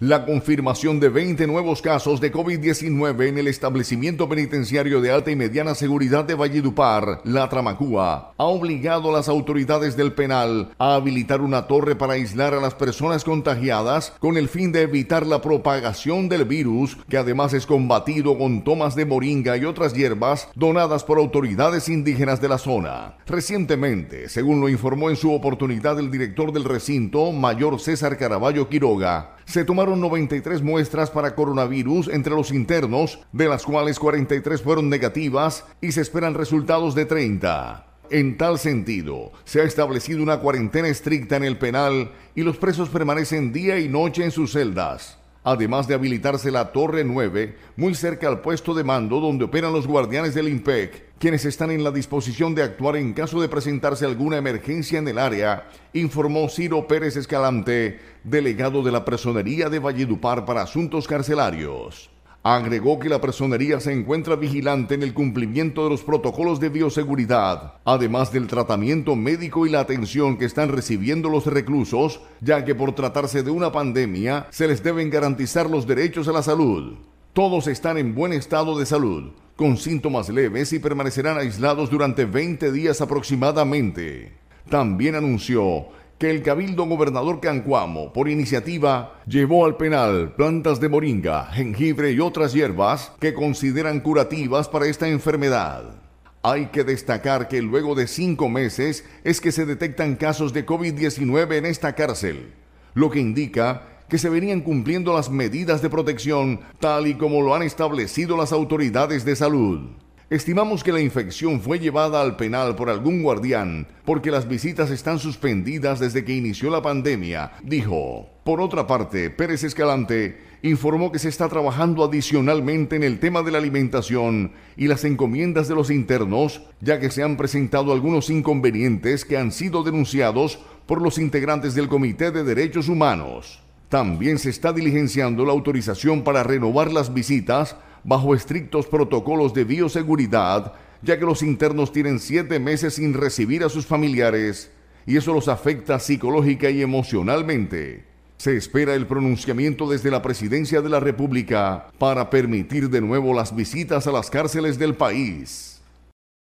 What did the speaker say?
La confirmación de 20 nuevos casos de COVID-19 en el establecimiento penitenciario de alta y mediana seguridad de Valledupar, La Tramacúa, ha obligado a las autoridades del penal a habilitar una torre para aislar a las personas contagiadas con el fin de evitar la propagación del virus, que además es combatido con tomas de moringa y otras hierbas donadas por autoridades indígenas de la zona. Recientemente, según lo informó en su oportunidad el director del recinto, mayor César Caraballo Quiroga, se tomaron 93 muestras para coronavirus entre los internos, de las cuales 43 fueron negativas y se esperan resultados de 30. En tal sentido, se ha establecido una cuarentena estricta en el penal y los presos permanecen día y noche en sus celdas además de habilitarse la Torre 9, muy cerca al puesto de mando donde operan los guardianes del IMPEC, quienes están en la disposición de actuar en caso de presentarse alguna emergencia en el área, informó Ciro Pérez Escalante, delegado de la Personería de Valledupar para Asuntos Carcelarios. Agregó que la personería se encuentra vigilante en el cumplimiento de los protocolos de bioseguridad, además del tratamiento médico y la atención que están recibiendo los reclusos, ya que por tratarse de una pandemia se les deben garantizar los derechos a la salud. Todos están en buen estado de salud, con síntomas leves y permanecerán aislados durante 20 días aproximadamente. También anunció que el Cabildo Gobernador Cancuamo, por iniciativa, llevó al penal plantas de moringa, jengibre y otras hierbas que consideran curativas para esta enfermedad. Hay que destacar que luego de cinco meses es que se detectan casos de COVID-19 en esta cárcel, lo que indica que se venían cumpliendo las medidas de protección tal y como lo han establecido las autoridades de salud. Estimamos que la infección fue llevada al penal por algún guardián, porque las visitas están suspendidas desde que inició la pandemia, dijo. Por otra parte, Pérez Escalante informó que se está trabajando adicionalmente en el tema de la alimentación y las encomiendas de los internos, ya que se han presentado algunos inconvenientes que han sido denunciados por los integrantes del Comité de Derechos Humanos. También se está diligenciando la autorización para renovar las visitas bajo estrictos protocolos de bioseguridad, ya que los internos tienen siete meses sin recibir a sus familiares y eso los afecta psicológica y emocionalmente. Se espera el pronunciamiento desde la Presidencia de la República para permitir de nuevo las visitas a las cárceles del país.